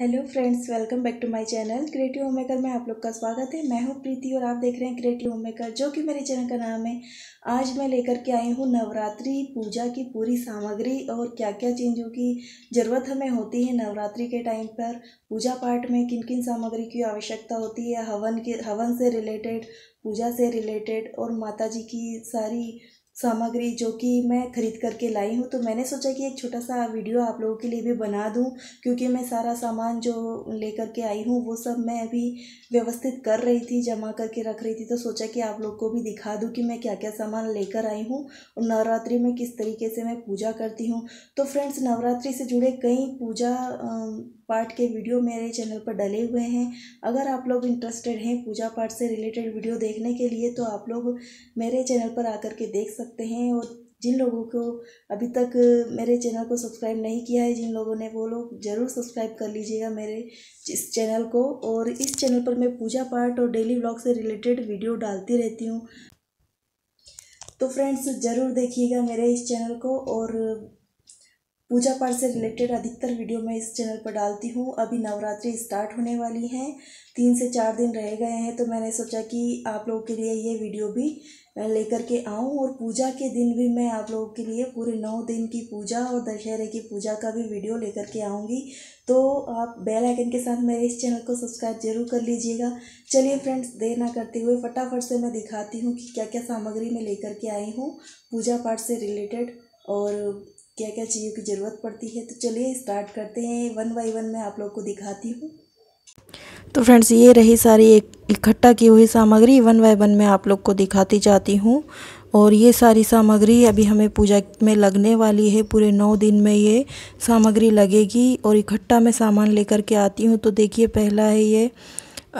hello friends welcome back to my channel creative homemaker में आप लोग का स्वागत है मैं हूं प्रीति और आप देख रहे हैं क्रिएटिव ओमेकर जो कि मेरे चैनल का नाम है आज मैं लेकर के आई हूं नवरात्रि पूजा की पूरी सामग्री और क्या क्या चीज़ों की ज़रूरत हमें होती है नवरात्रि के टाइम पर पूजा पाठ में किन किन सामग्री की आवश्यकता होती है हवन के हवन से रिलेटेड पूजा से रिलेटेड और माता जी की सारी सामग्री जो कि मैं ख़रीद करके लाई हूँ तो मैंने सोचा कि एक छोटा सा वीडियो आप लोगों के लिए भी बना दूँ क्योंकि मैं सारा सामान जो लेकर के आई हूँ वो सब मैं अभी व्यवस्थित कर रही थी जमा करके रख रही थी तो सोचा कि आप लोग को भी दिखा दूँ कि मैं क्या क्या सामान लेकर आई हूँ और नवरात्रि में किस तरीके से मैं पूजा करती हूँ तो फ्रेंड्स नवरात्रि से जुड़े कई पूजा आ, पाठ के वीडियो मेरे चैनल पर डले हुए हैं अगर आप लोग इंटरेस्टेड हैं पूजा पाठ से रिलेटेड वीडियो देखने के लिए तो आप लोग मेरे चैनल पर आकर के देख सकते हैं और जिन लोगों को अभी तक मेरे चैनल को सब्सक्राइब नहीं किया है जिन लोगों ने वो लोग ज़रूर सब्सक्राइब कर लीजिएगा मेरे इस चैनल को और इस चैनल पर मैं पूजा पाठ और डेली ब्लॉग से रिलेटेड वीडियो डालती रहती हूँ तो फ्रेंड्स ज़रूर देखिएगा मेरे इस चैनल को और पूजा पाठ से रिलेटेड अधिकतर वीडियो मैं इस चैनल पर डालती हूँ अभी नवरात्रि स्टार्ट होने वाली हैं तीन से चार दिन रह गए हैं तो मैंने सोचा कि आप लोगों के लिए ये वीडियो भी मैं लेकर के आऊँ और पूजा के दिन भी मैं आप लोगों के लिए पूरे नौ दिन की पूजा और दशहरे की पूजा का भी वीडियो लेकर के आऊँगी तो आप बेल आइकन के साथ मेरे इस चैनल को सब्सक्राइब जरूर कर लीजिएगा चलिए फ्रेंड्स देर ना करते हुए फटाफट से मैं दिखाती हूँ कि क्या क्या सामग्री मैं लेकर के आई हूँ पूजा पाठ से रिलेटेड और क्या क्या चीज़ों की ज़रूरत पड़ती है तो चलिए स्टार्ट करते हैं वन बाई वन मैं आप लोग को दिखाती हूँ तो फ्रेंड्स ये रही सारी एक इकट्ठा की हुई सामग्री वन बाय वन में आप लोग को दिखाती जाती हूँ और ये सारी सामग्री अभी हमें पूजा में लगने वाली है पूरे नौ दिन में ये सामग्री लगेगी और इकट्ठा में सामान लेकर के आती हूँ तो देखिए पहला है ये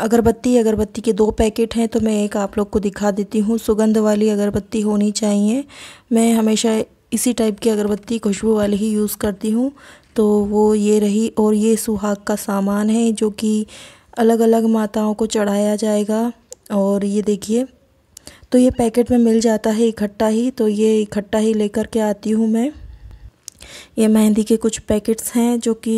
अगरबत्ती अगरबत्ती के दो पैकेट हैं तो मैं एक आप लोग को दिखा देती हूँ सुगंध वाली अगरबत्ती होनी चाहिए मैं हमेशा इसी टाइप की अगरबत्ती खुशबू वाली ही यूज़ करती हूँ तो वो ये रही और ये सुहाग का सामान है जो कि अलग अलग माताओं को चढ़ाया जाएगा और ये देखिए तो ये पैकेट में मिल जाता है इकट्ठा ही तो ये इकट्ठा ही लेकर के आती हूँ मैं ये मेहंदी के कुछ पैकेट्स हैं जो कि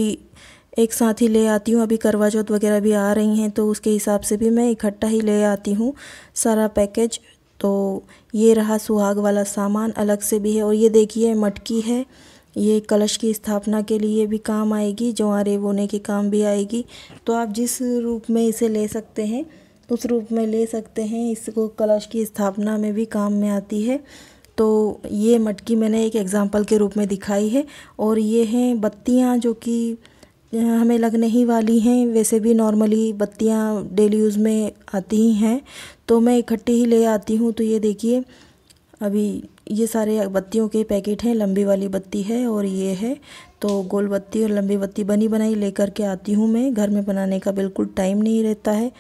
एक साथ ही ले आती हूँ अभी करवा चौथ वगैरह भी आ रही हैं तो उसके हिसाब से भी मैं इकट्ठा ही ले आती हूँ सारा पैकेज तो ये रहा सुहाग वाला सामान अलग से भी है और ये देखिए मटकी है ये कलश की स्थापना के लिए भी काम आएगी जवारे बोने के काम भी आएगी तो आप जिस रूप में इसे ले सकते हैं उस रूप में ले सकते हैं इसको कलश की स्थापना में भी काम में आती है तो ये मटकी मैंने एक एग्ज़ाम्पल के रूप में दिखाई है और ये हैं बत्तियाँ जो कि हमें लगने ही वाली हैं वैसे भी नॉर्मली बत्तियाँ डेली यूज़ में आती ही हैं तो मैं इकट्ठी ही ले आती हूँ तो ये देखिए अभी ये सारे बत्तियों के पैकेट हैं लंबी वाली बत्ती है और ये है तो गोल बत्ती और लंबी बत्ती बनी बनाई लेकर के आती हूँ मैं घर में बनाने का बिल्कुल टाइम नहीं रहता है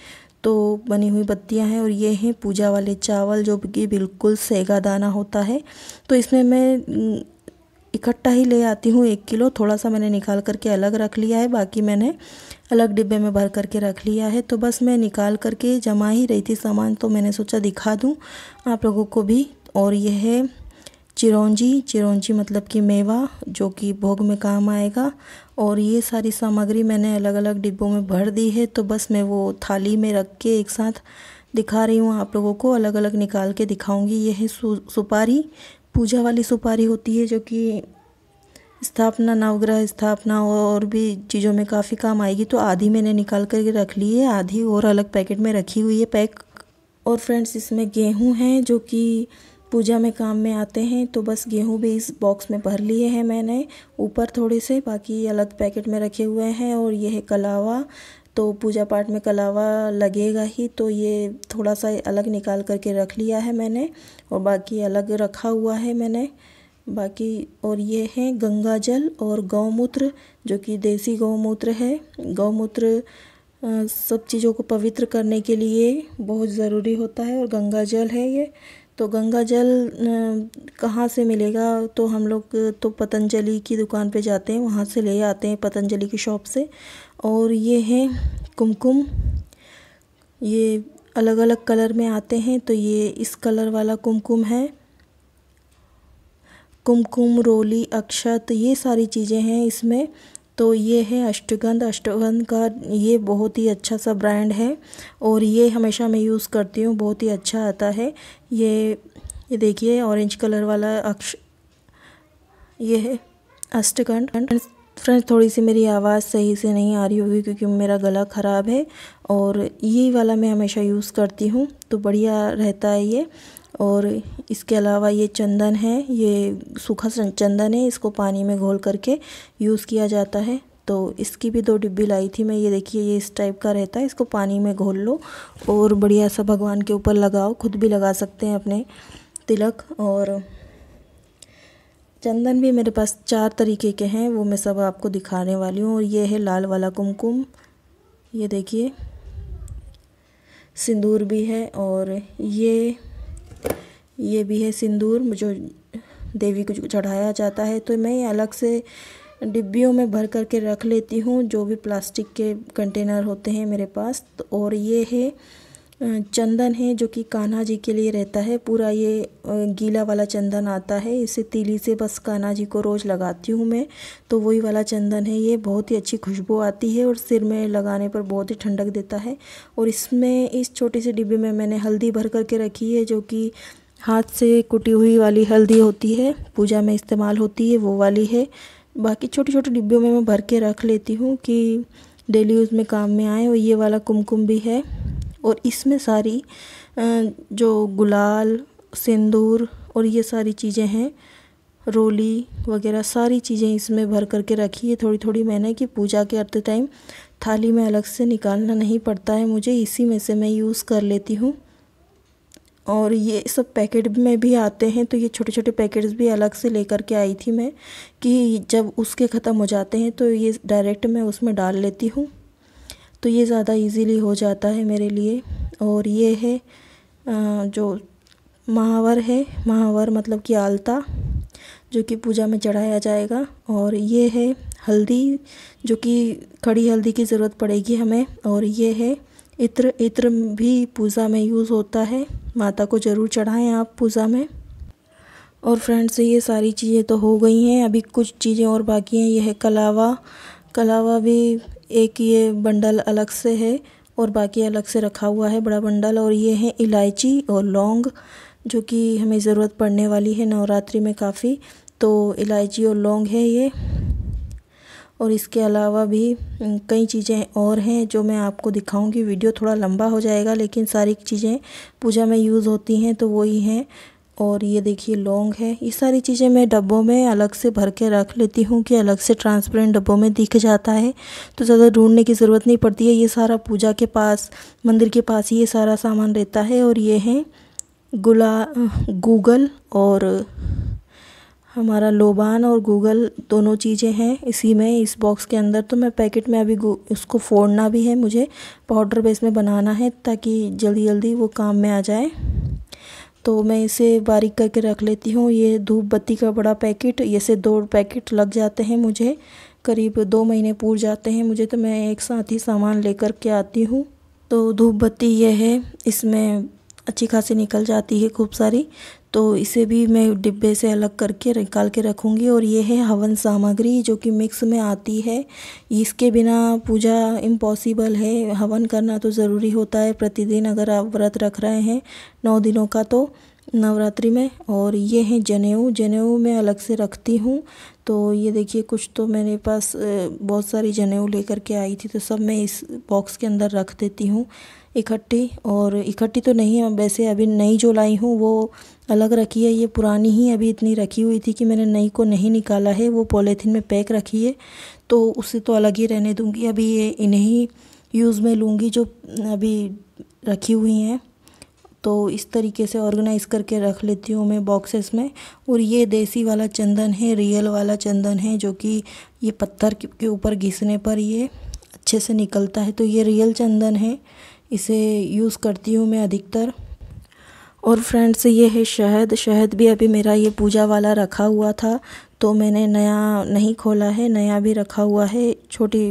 तो बनी हुई बत्तियाँ हैं और ये हैं पूजा वाले चावल जो कि बिल्कुल सेगा दाना होता है तो इसमें मैं इकट्ठा ही ले आती हूँ एक किलो थोड़ा सा मैंने निकाल करके अलग रख लिया है बाकी मैंने अलग डिब्बे में भर करके रख लिया है तो बस मैं निकाल करके जमा ही रही थी सामान तो मैंने सोचा दिखा दूँ आप लोगों को भी और यह है चिरौंजी चिरौंजी मतलब कि मेवा जो कि भोग में काम आएगा और ये सारी सामग्री मैंने अलग अलग डिब्बों में भर दी है तो बस मैं वो थाली में रख के एक साथ दिखा रही हूँ आप लोगों को अलग अलग निकाल के दिखाऊंगी ये है सु, सुपारी पूजा वाली सुपारी होती है जो कि स्थापना नवग्रह स्थापना और भी चीज़ों में काफ़ी काम आएगी तो आधी मैंने निकाल कर रख ली है आधी और अलग पैकेट में रखी हुई है पैक और फ्रेंड्स इसमें गेहूं हैं जो कि पूजा में काम में आते हैं तो बस गेहूं भी इस बॉक्स में भर लिए हैं मैंने ऊपर थोड़े से बाकी अलग पैकेट में रखे हुए हैं और यह है कलावा तो पूजा पाठ में कलावा लगेगा ही तो ये थोड़ा सा अलग निकाल करके रख लिया है मैंने और बाकी अलग रखा हुआ है मैंने बाकी और ये है गंगा जल और गौमूत्र जो कि देसी गौमूत्र है गौमूत्र सब चीज़ों को पवित्र करने के लिए बहुत ज़रूरी होता है और गंगा जल है ये तो गंगा जल कहाँ से मिलेगा तो हम लोग तो पतंजलि की दुकान पे जाते हैं वहाँ से ले आते हैं पतंजलि की शॉप से और ये है कुमकुम ये अलग अलग कलर में आते हैं तो ये इस कलर वाला कुमकुम है कुमकुम रोली अक्षत ये सारी चीज़ें हैं इसमें तो ये है अष्टगंध अष्टगंध का ये बहुत ही अच्छा सा ब्रांड है और ये हमेशा मैं यूज़ करती हूँ बहुत ही अच्छा आता है ये ये देखिए ऑरेंज कलर वाला अक्ष ये है अष्टगंध फ्रेंड्स थोड़ी सी मेरी आवाज़ सही से नहीं आ रही होगी क्योंकि मेरा गला ख़राब है और यही वाला मैं हमेशा यूज़ करती हूँ तो बढ़िया रहता है ये और इसके अलावा ये चंदन है ये सूखा चंदन है इसको पानी में घोल करके यूज़ किया जाता है तो इसकी भी दो डिब्बी लाई थी मैं ये देखिए ये इस टाइप का रहता है इसको पानी में घोल लो और बढ़िया सा भगवान के ऊपर लगाओ खुद भी लगा सकते हैं अपने तिलक और चंदन भी मेरे पास चार तरीके के हैं वो मैं सब आपको दिखाने वाली हूँ और ये है लाल वाला कुमकुम ये देखिए सिंदूर भी है और ये ये भी है सिंदूर जो देवी को चढ़ाया जाता है तो मैं अलग से डिब्बियों में भर करके रख लेती हूँ जो भी प्लास्टिक के कंटेनर होते हैं मेरे पास तो और ये है चंदन है जो कि कान्हा जी के लिए रहता है पूरा ये गीला वाला चंदन आता है इसे तीली से बस कान्हा जी को रोज़ लगाती हूँ मैं तो वही वाला चंदन है ये बहुत ही अच्छी खुशबू आती है और सिर में लगाने पर बहुत ही ठंडक देता है और इसमें इस छोटे से डिब्बे में मैंने हल्दी भर करके रखी है जो कि हाथ से कुटी हुई वाली हल्दी होती है पूजा में इस्तेमाल होती है वो वाली है बाकी छोटे छोटे डिब्बों में मैं भर के रख लेती हूँ कि डेली यूज़ में काम में आए और ये वाला कुमकुम भी है और इसमें सारी जो गुलाल सिंदूर और ये सारी चीज़ें हैं रोली वगैरह सारी चीज़ें इसमें भर करके रखी है थोड़ी थोड़ी मैंने कि पूजा के अर्थ टाइम थाली में अलग से निकालना नहीं पड़ता है मुझे इसी में से मैं यूज़ कर लेती हूँ और ये सब पैकेट में भी आते हैं तो ये छोटे छोटे पैकेट्स भी अलग से लेकर के आई थी मैं कि जब उसके ख़त्म हो जाते हैं तो ये डायरेक्ट मैं उसमें डाल लेती हूँ तो ये ज़्यादा इजीली हो जाता है मेरे लिए और ये है जो महावर है महावर मतलब कि आलता जो कि पूजा में चढ़ाया जाएगा और ये है हल्दी जो कि खड़ी हल्दी की ज़रूरत पड़ेगी हमें और ये है इत्र इत्र भी पूजा में यूज़ होता है माता को ज़रूर चढ़ाएं आप पूजा में और फ्रेंड्स ये सारी चीज़ें तो हो गई हैं अभी कुछ चीज़ें और बाकी हैं यह है कलावा कलावा भी एक ये बंडल अलग से है और बाकी अलग से रखा हुआ है बड़ा बंडल और ये है इलायची और लौंग जो कि हमें ज़रूरत पड़ने वाली है नवरात्रि में काफ़ी तो इलायची और लौंग है ये और इसके अलावा भी कई चीज़ें और हैं जो मैं आपको दिखाऊंगी वीडियो थोड़ा लंबा हो जाएगा लेकिन सारी चीज़ें पूजा में यूज़ होती हैं तो वही हैं और ये देखिए लॉन्ग है ये सारी चीज़ें मैं डब्बों में अलग से भर के रख लेती हूँ कि अलग से ट्रांसपेरेंट डब्बों में दिख जाता है तो ज़्यादा ढूंढने की ज़रूरत नहीं पड़ती है ये सारा पूजा के पास मंदिर के पास ही ये सारा सामान रहता है और ये हैं गुला गूगल और हमारा लोबान और गूगल दोनों चीज़ें हैं इसी में इस बॉक्स के अंदर तो मैं पैकेट में अभी उसको फोड़ना भी है मुझे पाउडर बेस में बनाना है ताकि जल्दी जल्दी वो काम में आ जाए तो मैं इसे बारीक करके रख लेती हूँ ये धूप बत्ती का बड़ा पैकेट ऐसे दो पैकेट लग जाते हैं मुझे करीब दो महीने पूर जाते हैं मुझे तो मैं एक साथ ही सामान लेकर के आती हूँ तो धूप बत्ती यह है इसमें अच्छी खासी निकल जाती है खूब सारी तो इसे भी मैं डिब्बे से अलग करके निकाल के रखूँगी और ये है हवन सामग्री जो कि मिक्स में आती है इसके बिना पूजा इम्पॉसिबल है हवन करना तो ज़रूरी होता है प्रतिदिन अगर आप व्रत रख रहे हैं नौ दिनों का तो नवरात्रि में और ये हैं जनेऊ जनेऊ मैं अलग से रखती हूँ तो ये देखिए कुछ तो मेरे पास बहुत सारी जनेऊ लेकर के आई थी तो सब मैं इस बॉक्स के अंदर रख देती हूँ इकट्ठी और इकट्ठी तो नहीं है वैसे अभी नई जो लाई हूँ वो अलग रखी है ये पुरानी ही अभी इतनी रखी हुई थी कि मैंने नई को नहीं निकाला है वो पॉलीथीन में पैक रखी है तो उसे तो अलग ही रहने दूँगी अभी ये इन्हें यूज़ में लूँगी जो अभी रखी हुई हैं तो इस तरीके से ऑर्गेनाइज़ करके रख लेती हूँ मैं बॉक्सेस में और ये देसी वाला चंदन है रियल वाला चंदन है जो कि ये पत्थर के ऊपर घिसने पर ये अच्छे से निकलता है तो ये रियल चंदन है इसे यूज़ करती हूँ मैं अधिकतर और फ्रेंड्स ये है शहद शहद भी अभी मेरा ये पूजा वाला रखा हुआ था तो मैंने नया नहीं खोला है नया भी रखा हुआ है छोटी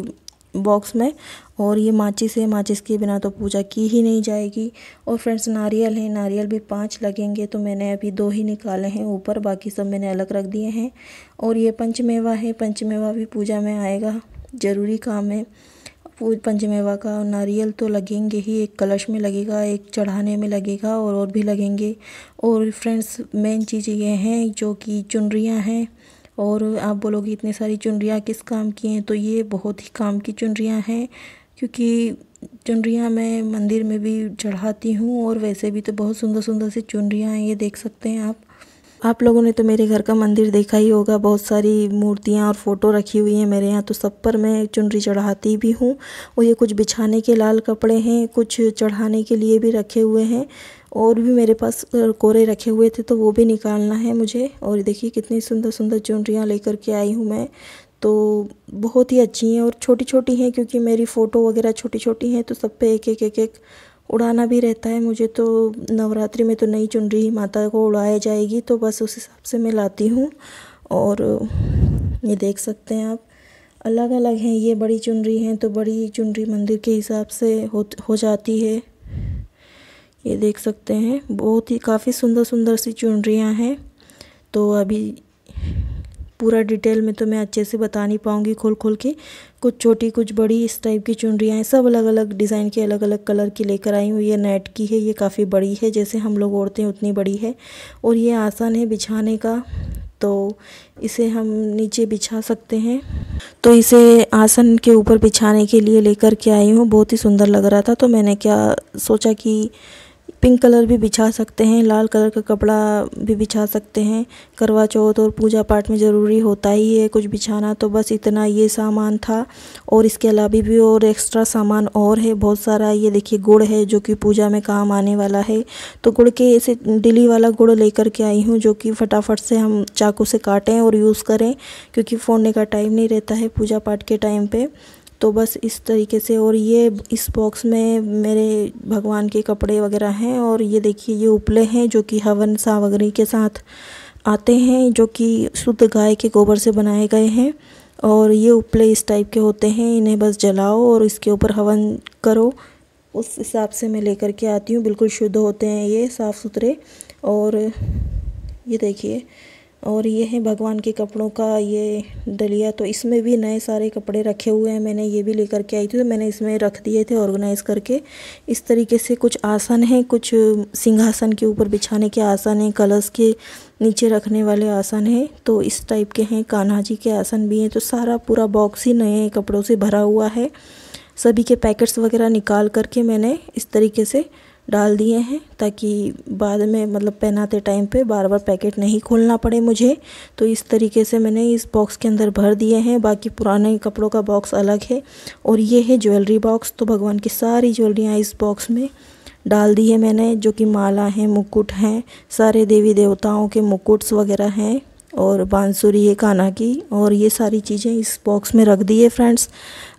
बॉक्स में और ये माचिस है माचिस के बिना तो पूजा की ही नहीं जाएगी और फ्रेंड्स नारियल है नारियल भी पांच लगेंगे तो मैंने अभी दो ही निकाले हैं ऊपर बाकी सब मैंने अलग रख दिए हैं और ये पंचमेवा है पंचमेवा भी पूजा में आएगा ज़रूरी काम है पूज पंचमेवा का नारियल तो लगेंगे ही एक कलश में लगेगा एक चढ़ाने में लगेगा और और भी लगेंगे और फ्रेंड्स मेन चीज़ ये हैं जो कि चुनरियाँ हैं और आप बोलोगे इतनी सारी चुनरियाँ किस काम की हैं तो ये बहुत ही काम की चुनरियाँ हैं क्योंकि चुनरियाँ मैं मंदिर में भी चढ़ाती हूँ और वैसे भी तो बहुत सुंदर सुंदर सी चुनरियाँ हैं ये देख सकते हैं आप आप लोगों ने तो मेरे घर का मंदिर देखा ही होगा बहुत सारी मूर्तियाँ और फ़ोटो रखी हुई हैं मेरे यहाँ तो सब पर मैं चुनरी चढ़ाती भी हूँ और ये कुछ बिछाने के लाल कपड़े हैं कुछ चढ़ाने के लिए भी रखे हुए हैं और भी मेरे पास कोरे रखे हुए थे तो वो भी निकालना है मुझे और देखिए कितनी सुंदर सुंदर चुनरियाँ लेकर के आई हूँ मैं तो बहुत ही अच्छी हैं और छोटी छोटी हैं क्योंकि मेरी फ़ोटो वगैरह छोटी छोटी हैं तो सब पे एक एक एक एक उड़ाना भी रहता है मुझे तो नवरात्रि में तो नई चुनरी माता को उड़ाया जाएगी तो बस उस हिसाब से मैं लाती हूँ और ये देख सकते हैं आप अलग अलग हैं ये बड़ी चुनरी हैं तो बड़ी चुनरी मंदिर के हिसाब से हो हो जाती है ये देख सकते हैं बहुत ही काफ़ी सुंदर सुंदर सी चुनरियाँ हैं तो अभी पूरा डिटेल में तो मैं अच्छे से बता नहीं पाऊँगी खोल खोल के कुछ छोटी कुछ बड़ी इस टाइप की चुनरियाँ हैं सब अलग अलग डिज़ाइन के अलग अलग कलर की लेकर आई हूँ ये नेट की है ये काफ़ी बड़ी है जैसे हम लोग ओढ़ते हैं उतनी बड़ी है और ये आसान है बिछाने का तो इसे हम नीचे बिछा सकते हैं तो इसे आसन के ऊपर बिछाने के लिए लेकर के आई हूँ बहुत ही सुंदर लग रहा था तो मैंने क्या सोचा कि पिंक कलर भी बिछा सकते हैं लाल कलर का कपड़ा भी बिछा सकते हैं करवा चौथ और पूजा पाठ में ज़रूरी होता ही है कुछ बिछाना तो बस इतना ये सामान था और इसके अलावा भी और एक्स्ट्रा सामान और है बहुत सारा ये देखिए गुड़ है जो कि पूजा में काम आने वाला है तो गुड़ के ऐसे डिली वाला गुड़ लेकर के आई हूँ जो कि फटाफट से हम चाकू से काटें और यूज़ करें क्योंकि फोड़ने का टाइम नहीं रहता है पूजा पाठ के टाइम पर तो बस इस तरीके से और ये इस बॉक्स में मेरे भगवान के कपड़े वगैरह हैं और ये देखिए ये उपले हैं जो कि हवन सामग्री के साथ आते हैं जो कि शुद्ध गाय के गोबर से बनाए गए हैं और ये उपले इस टाइप के होते हैं इन्हें बस जलाओ और इसके ऊपर हवन करो उस हिसाब से मैं लेकर के आती हूँ बिल्कुल शुद्ध होते हैं ये साफ़ सुथरे और ये देखिए और ये है भगवान के कपड़ों का ये डलिया तो इसमें भी नए सारे कपड़े रखे हुए हैं मैंने ये भी लेकर के आई थी तो मैंने इसमें रख दिए थे ऑर्गेनाइज़ करके इस तरीके से कुछ आसन हैं कुछ सिंहासन के ऊपर बिछाने के आसन हैं कलश के नीचे रखने वाले आसन हैं तो इस टाइप के हैं कान्हा जी के आसन भी हैं तो सारा पूरा बॉक्स ही नए कपड़ों से भरा हुआ है सभी के पैकेट्स वगैरह निकाल करके मैंने इस तरीके से डाल दिए हैं ताकि बाद में मतलब पहनाते टाइम पे बार बार पैकेट नहीं खोलना पड़े मुझे तो इस तरीके से मैंने इस बॉक्स के अंदर भर दिए हैं बाकी पुराने कपड़ों का बॉक्स अलग है और ये है ज्वेलरी बॉक्स तो भगवान की सारी ज्वेलरियाँ इस बॉक्स में डाल दी है मैंने जो कि माला हैं मुकुट हैं सारे देवी देवताओं के मुकुट्स वगैरह हैं और बांसुरी है काना की और ये सारी चीज़ें इस बॉक्स में रख दी है फ्रेंड्स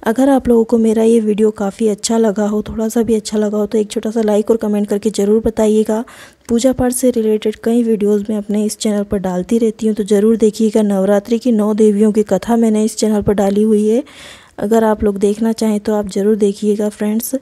अगर आप लोगों को मेरा ये वीडियो काफ़ी अच्छा लगा हो थोड़ा सा भी अच्छा लगा हो तो एक छोटा सा लाइक और कमेंट करके ज़रूर बताइएगा पूजा पाठ से रिलेटेड कई वीडियोस मैं अपने इस चैनल पर डालती रहती हूँ तो ज़रूर देखिएगा नवरात्रि की नौ देवियों की कथा मैंने इस चैनल पर डाली हुई है अगर आप लोग देखना चाहें तो आप ज़रूर देखिएगा फ्रेंड्स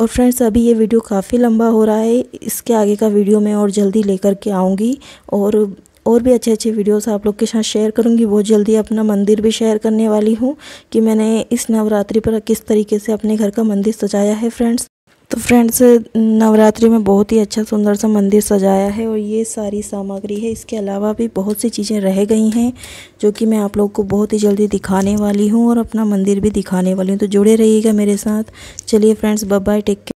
और फ्रेंड्स अभी ये वीडियो काफ़ी लंबा हो रहा है इसके आगे का वीडियो मैं और जल्दी लेकर के आऊँगी और और भी अच्छे अच्छे वीडियोस आप लोग के साथ शेयर करूंगी बहुत जल्दी अपना मंदिर भी शेयर करने वाली हूँ कि मैंने इस नवरात्रि पर किस तरीके से अपने घर का मंदिर सजाया है फ्रेंड्स तो फ्रेंड्स नवरात्रि में बहुत ही अच्छा सुंदर सा मंदिर सजाया है और ये सारी सामग्री है इसके अलावा भी बहुत सी चीज़ें रह गई हैं जो कि मैं आप लोग को बहुत ही जल्दी दिखाने वाली हूँ और अपना मंदिर भी दिखाने वाली हूँ तो जुड़े रहिएगा मेरे साथ चलिए friends bye bye take care